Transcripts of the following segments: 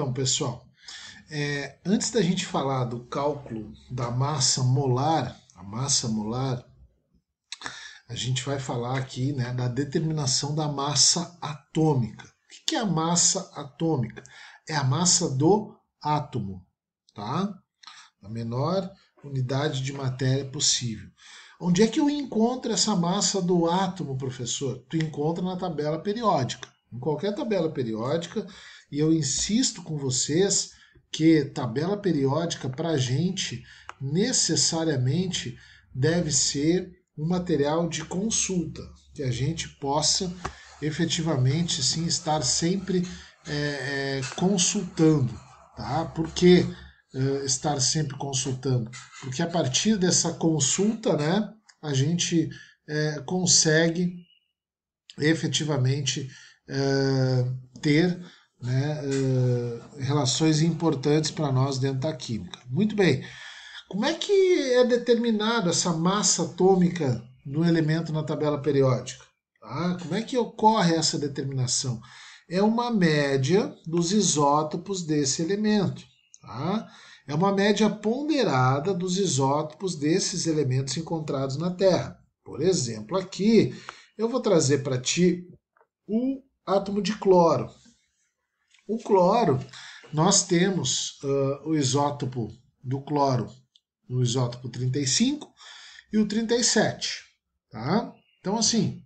Então, pessoal, é, antes da gente falar do cálculo da massa molar, a massa molar, a gente vai falar aqui né, da determinação da massa atômica. O que é a massa atômica? É a massa do átomo, tá? A menor unidade de matéria possível. Onde é que eu encontro essa massa do átomo, professor? Tu encontra na tabela periódica em qualquer tabela periódica, e eu insisto com vocês que tabela periódica para a gente necessariamente deve ser um material de consulta, que a gente possa efetivamente sim estar sempre é, é, consultando. Tá? Por que é, estar sempre consultando? Porque a partir dessa consulta né, a gente é, consegue efetivamente eh, ter né, uh, relações importantes para nós dentro da química. Muito bem. Como é que é determinada essa massa atômica do elemento na tabela periódica? Tá? Como é que ocorre essa determinação? É uma média dos isótopos desse elemento. Tá? É uma média ponderada dos isótopos desses elementos encontrados na Terra. Por exemplo, aqui eu vou trazer para ti o átomo de cloro. O cloro, nós temos uh, o isótopo do cloro no isótopo 35 e o 37, tá? Então, assim,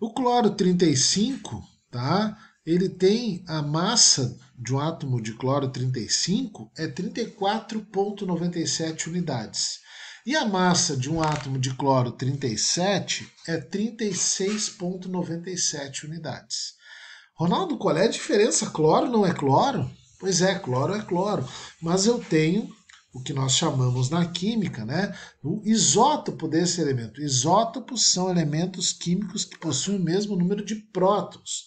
o cloro 35, tá? Ele tem a massa de um átomo de cloro 35 é 34,97 unidades. E a massa de um átomo de cloro 37 é 36,97 unidades. Ronaldo, qual é a diferença? Cloro não é cloro? Pois é, cloro é cloro. Mas eu tenho o que nós chamamos na química, né? O isótopo desse elemento. Isótopos são elementos químicos que possuem o mesmo número de prótons.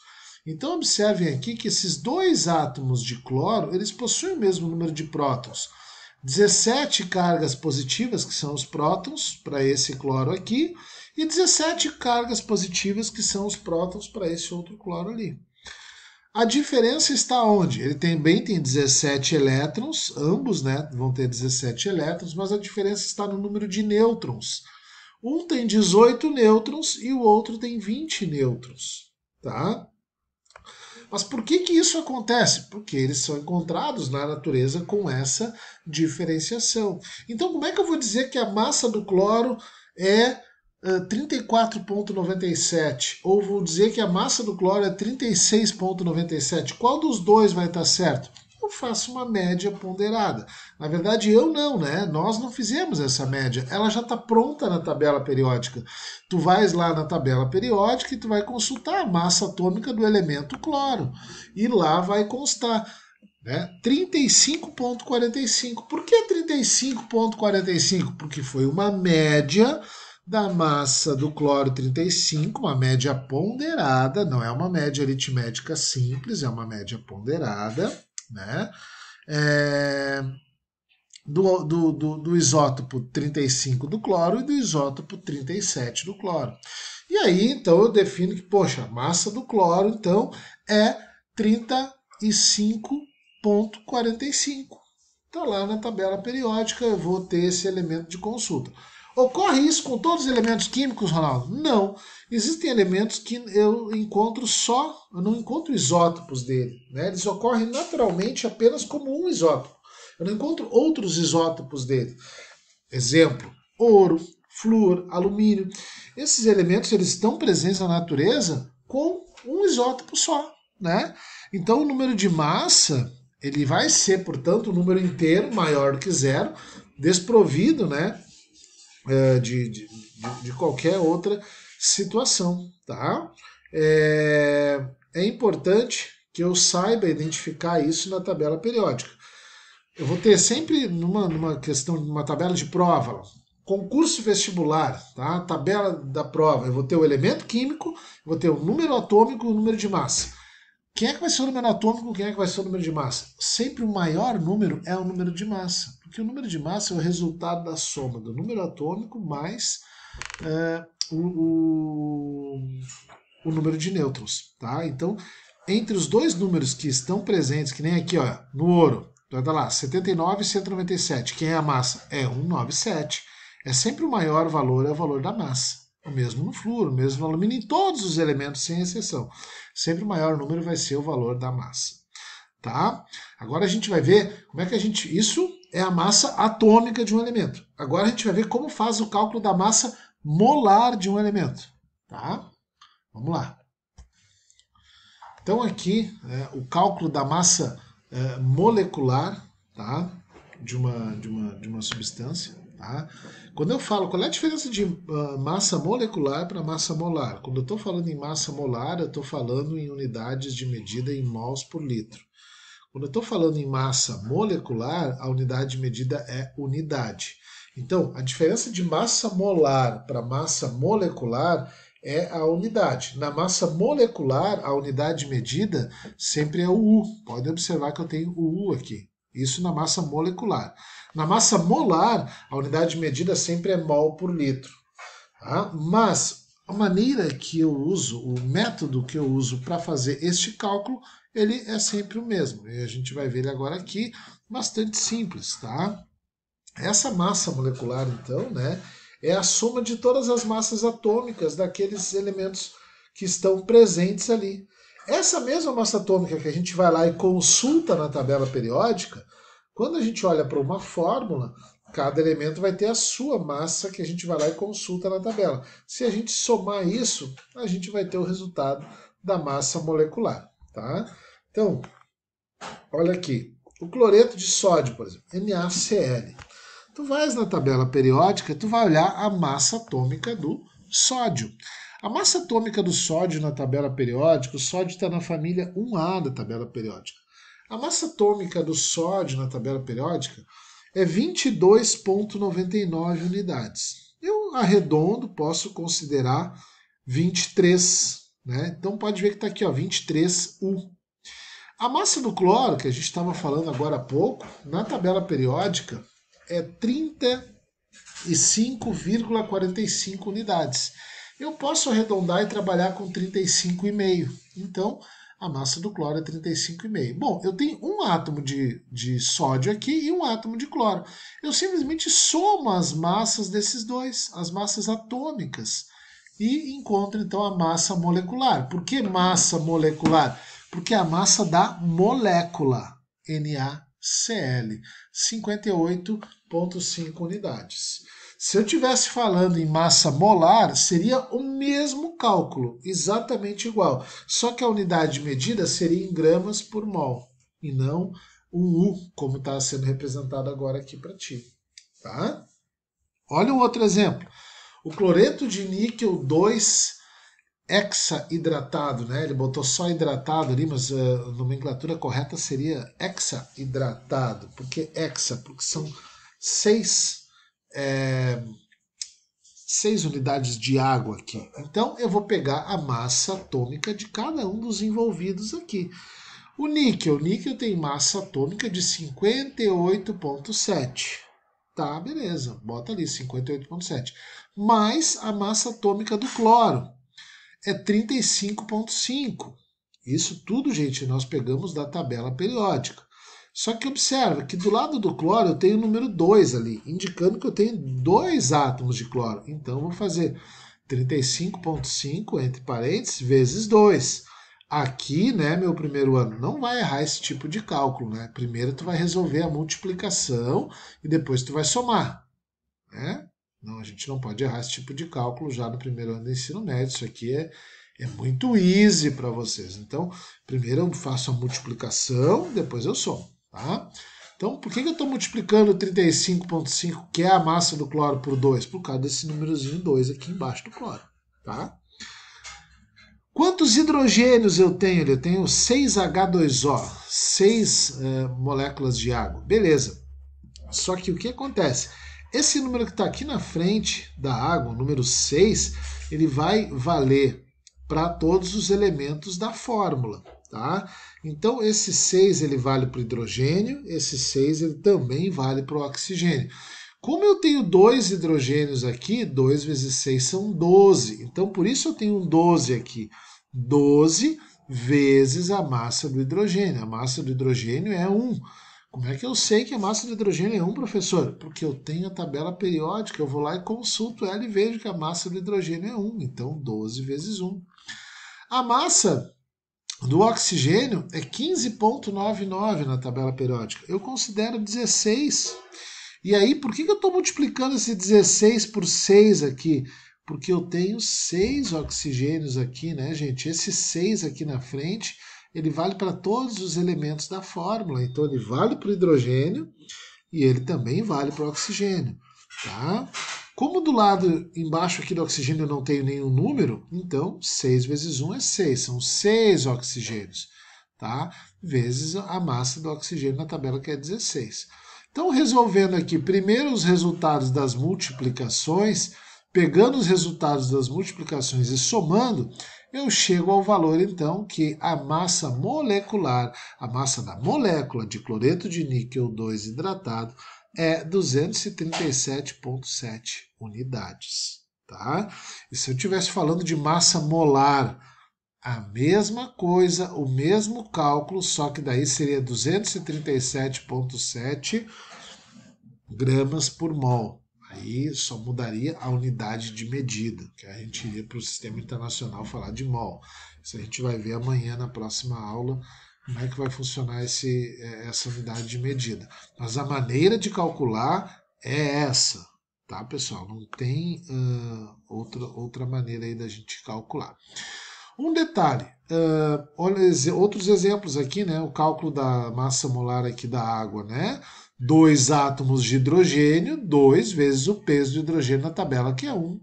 Então observem aqui que esses dois átomos de cloro, eles possuem o mesmo número de prótons. 17 cargas positivas, que são os prótons, para esse cloro aqui, e 17 cargas positivas, que são os prótons, para esse outro cloro ali. A diferença está onde? Ele também tem 17 elétrons, ambos né, vão ter 17 elétrons, mas a diferença está no número de nêutrons. Um tem 18 nêutrons e o outro tem 20 nêutrons. Tá? Mas por que, que isso acontece? Porque eles são encontrados na natureza com essa diferenciação. Então, como é que eu vou dizer que a massa do cloro é 34,97 ou vou dizer que a massa do cloro é 36,97. Qual dos dois vai estar certo? eu faço uma média ponderada. Na verdade, eu não, né? Nós não fizemos essa média. Ela já está pronta na tabela periódica. Tu vais lá na tabela periódica e tu vai consultar a massa atômica do elemento cloro. E lá vai constar né? 35,45. Por que 35,45? Porque foi uma média da massa do cloro 35, uma média ponderada, não é uma média aritmética simples, é uma média ponderada né? É, do, do, do, do isótopo 35 do cloro e do isótopo 37 do cloro. E aí, então, eu defino que, poxa, a massa do cloro, então, é 35,45. tá lá na tabela periódica, eu vou ter esse elemento de consulta. Ocorre isso com todos os elementos químicos, Ronaldo? Não. Existem elementos que eu encontro só, eu não encontro isótopos dele. Né? Eles ocorrem naturalmente apenas como um isótopo. Eu não encontro outros isótopos dele. Exemplo: ouro, flúor, alumínio. Esses elementos eles estão presentes na natureza com um isótopo só. Né? Então o número de massa ele vai ser, portanto, o um número inteiro maior do que zero, desprovido né, é, de, de, de, qualquer outra situação, tá? É, é importante que eu saiba identificar isso na tabela periódica. Eu vou ter sempre numa, numa questão, numa tabela de prova, concurso vestibular, tá? Tabela da prova, eu vou ter o elemento químico, vou ter o número atômico e o número de massa. Quem é que vai ser o número atômico? Quem é que vai ser o número de massa? Sempre o maior número é o número de massa, porque o número de massa é o resultado da soma do número atômico mais é, o, o, o, número de nêutrons. Tá? Então, entre os dois números que estão presentes, que nem aqui ó, no ouro, vai dar lá 79 e 197. Quem é a massa? É 197. É sempre o maior valor, é o valor da massa o mesmo no flúor, o mesmo no alumínio, em todos os elementos sem exceção. Sempre o maior número vai ser o valor da massa. Tá? Agora a gente vai ver como é que a gente. Isso é a massa atômica de um elemento. Agora a gente vai ver como faz o cálculo da massa molar de um elemento. Tá? Vamos lá. Então aqui é, o cálculo da massa é, molecular tá? de, uma, de, uma, de uma substância. Tá? Quando eu falo qual é a diferença de uh, massa molecular para massa molar, quando eu estou falando em massa molar, eu estou falando em unidades de medida em mols por litro. Quando eu estou falando em massa molecular, a unidade de medida é unidade. Então, a diferença de massa molar para massa molecular é a unidade. Na massa molecular, a unidade de medida sempre é o U. Pode observar que eu tenho o U aqui. Isso na massa molecular. Na massa molar, a unidade de medida sempre é mol por litro. Tá? Mas a maneira que eu uso, o método que eu uso para fazer este cálculo, ele é sempre o mesmo. E a gente vai ver ele agora aqui, bastante simples, tá? Essa massa molecular, então, né, é a soma de todas as massas atômicas daqueles elementos que estão presentes ali. Essa mesma massa atômica que a gente vai lá e consulta na tabela periódica, quando a gente olha para uma fórmula, cada elemento vai ter a sua massa que a gente vai lá e consulta na tabela. Se a gente somar isso, a gente vai ter o resultado da massa molecular, tá? Então, olha aqui, o cloreto de sódio, por exemplo, NaCl. Tu vais na tabela periódica, tu vai olhar a massa atômica do sódio. A massa atômica do sódio na tabela periódica, o sódio está na família 1A da tabela periódica. A massa atômica do sódio na tabela periódica é 22,99 unidades. Eu arredondo, posso considerar 23, né? Então pode ver que está aqui, ó, 23U. A massa do cloro, que a gente estava falando agora há pouco, na tabela periódica é 35,45 unidades. Eu posso arredondar e trabalhar com 35,5. Então, a massa do cloro é 35,5. Bom, eu tenho um átomo de, de sódio aqui e um átomo de cloro. Eu simplesmente somo as massas desses dois, as massas atômicas, e encontro então a massa molecular. Por que massa molecular? Porque é a massa da molécula, NaCl, 58,5 unidades. Se eu tivesse falando em massa molar, seria o mesmo cálculo, exatamente igual. Só que a unidade de medida seria em gramas por mol, e não um U, como está sendo representado agora aqui para ti. Tá? Olha um outro exemplo. O cloreto de níquel 2 hexahidratado, né? Ele botou só hidratado ali, mas eh, a nomenclatura correta seria hexahidratado. Por que hexa? Porque são seis é, seis unidades de água aqui. Então eu vou pegar a massa atômica de cada um dos envolvidos aqui. O níquel, o níquel tem massa atômica de 58.7. Tá, beleza, bota ali 58.7. Mais a massa atômica do cloro é 35.5. Isso tudo, gente, nós pegamos da tabela periódica. Só que observa que do lado do cloro eu tenho o número 2 ali, indicando que eu tenho dois átomos de cloro. Então, eu vou fazer 35,5 entre parênteses vezes 2. Aqui, né, meu primeiro ano, não vai errar esse tipo de cálculo, né? Primeiro tu vai resolver a multiplicação e depois tu vai somar, né? Não, a gente não pode errar esse tipo de cálculo já no primeiro ano do ensino médio. Isso aqui é, é muito easy para vocês. Então, primeiro eu faço a multiplicação, depois eu somo. Tá? Então, por que, que eu estou multiplicando 35,5, que é a massa do cloro, por 2? Por causa desse númerozinho 2 aqui embaixo do cloro. Tá? Quantos hidrogênios eu tenho? Eu tenho 6H2O, 6 é, moléculas de água. Beleza. Só que o que acontece? Esse número que está aqui na frente da água, o número 6, ele vai valer para todos os elementos da fórmula. Tá? Então, esse 6 ele vale para o hidrogênio, esse 6 ele também vale para o oxigênio. Como eu tenho dois hidrogênios aqui, 2 vezes 6 são 12. Então, por isso eu tenho um 12 aqui. 12 vezes a massa do hidrogênio. A massa do hidrogênio é 1. Como é que eu sei que a massa do hidrogênio é 1, professor? Porque eu tenho a tabela periódica, eu vou lá e consulto ela e vejo que a massa do hidrogênio é 1. Então, 12 vezes 1. A massa do oxigênio é 15,99 na tabela periódica. Eu considero 16. E aí, por que, que eu estou multiplicando esse 16 por 6 aqui? Porque eu tenho 6 oxigênios aqui, né, gente? Esse 6 aqui na frente, ele vale para todos os elementos da fórmula. Então, ele vale para o hidrogênio e ele também vale para o oxigênio, tá? Como do lado embaixo aqui do oxigênio eu não tenho nenhum número, então 6 vezes 1 é 6, são 6 oxigênios, tá? Vezes a massa do oxigênio na tabela que é 16. Então, resolvendo aqui primeiro os resultados das multiplicações, pegando os resultados das multiplicações e somando, eu chego ao valor então que a massa molecular, a massa da molécula de cloreto de níquel 2 hidratado é 237,7 unidades. Tá? E se eu estivesse falando de massa molar, a mesma coisa, o mesmo cálculo, só que daí seria 237,7 gramas por mol. Aí só mudaria a unidade de medida, que a gente iria para o sistema internacional falar de mol. Isso a gente vai ver amanhã na próxima aula como é que vai funcionar esse, é, essa unidade de medida. Mas a maneira de calcular é essa, tá, pessoal? Não tem uh, outra, outra maneira aí da gente calcular. Um detalhe, uh, olha, outros exemplos aqui, né? O cálculo da massa molar aqui da água, né? Dois átomos de hidrogênio, 2 vezes o peso do hidrogênio na tabela, que é 1. Um,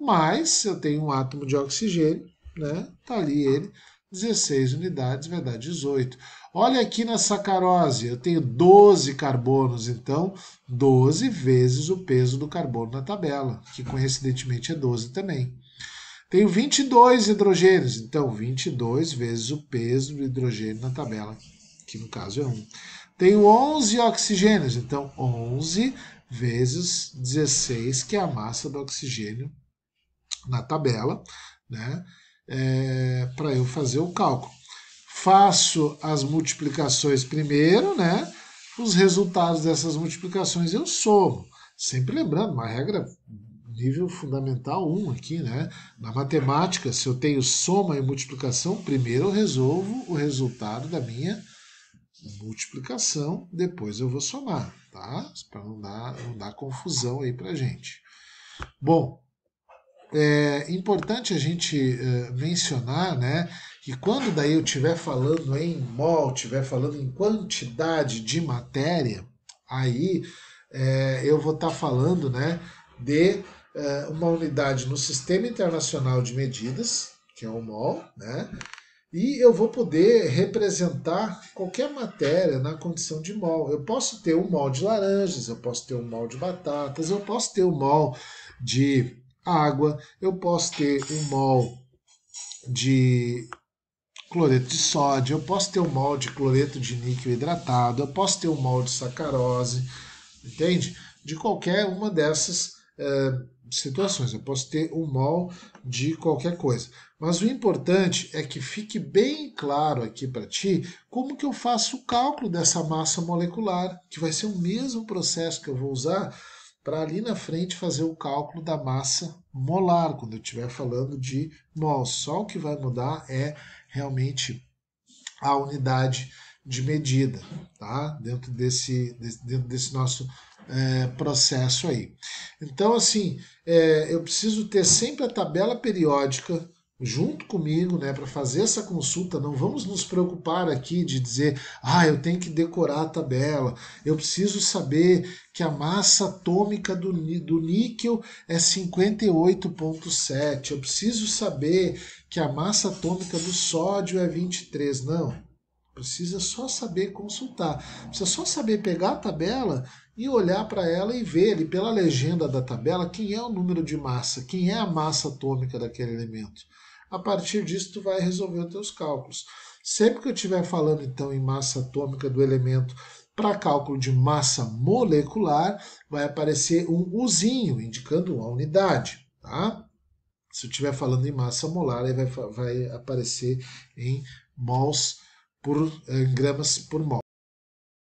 mas eu tenho um átomo de oxigênio, né? Tá ali ele, 16 unidades vai dar 18. Olha aqui na sacarose, eu tenho 12 carbonos, então 12 vezes o peso do carbono na tabela, que coincidentemente é 12 também. Tenho 22 hidrogênios, então 22 vezes o peso do hidrogênio na tabela, que no caso é 1. Tenho 11 oxigênios, então 11 vezes 16, que é a massa do oxigênio na tabela, né? é, para eu fazer o cálculo. Faço as multiplicações primeiro, né? Os resultados dessas multiplicações eu somo. Sempre lembrando, uma regra nível fundamental 1 aqui, né? Na matemática, se eu tenho soma e multiplicação, primeiro eu resolvo o resultado da minha multiplicação, depois eu vou somar, tá? Para não dar, não dar confusão aí para gente. Bom, é importante a gente é, mencionar, né, que quando daí eu estiver falando em mol, estiver falando em quantidade de matéria, aí é, eu vou estar tá falando, né, de é, uma unidade no Sistema Internacional de Medidas, que é o mol, né, e eu vou poder representar qualquer matéria na condição de mol. Eu posso ter um mol de laranjas, eu posso ter um mol de batatas, eu posso ter um mol de água, eu posso ter um mol de cloreto de sódio, eu posso ter um mol de cloreto de níquel hidratado, eu posso ter um mol de sacarose, entende? De qualquer uma dessas é, situações, eu posso ter um mol de qualquer coisa. Mas o importante é que fique bem claro aqui para ti como que eu faço o cálculo dessa massa molecular, que vai ser o mesmo processo que eu vou usar para ali na frente fazer o cálculo da massa molar, quando eu estiver falando de mol. Só o que vai mudar é realmente a unidade de medida, tá? Dentro desse, dentro desse nosso é, processo aí. Então, assim, é, eu preciso ter sempre a tabela periódica junto comigo, né, para fazer essa consulta, não vamos nos preocupar aqui de dizer, ah, eu tenho que decorar a tabela, eu preciso saber que a massa atômica do, do níquel é 58,7, eu preciso saber que a massa atômica do sódio é 23, não. Precisa só saber consultar, precisa só saber pegar a tabela e olhar para ela e ver ali pela legenda da tabela quem é o número de massa, quem é a massa atômica daquele elemento a partir disso tu vai resolver os teus cálculos. Sempre que eu estiver falando então em massa atômica do elemento para cálculo de massa molecular, vai aparecer um uzinho, indicando a unidade. Tá? Se eu estiver falando em massa molar, aí vai, vai aparecer em mols por, em eh, gramas por mol.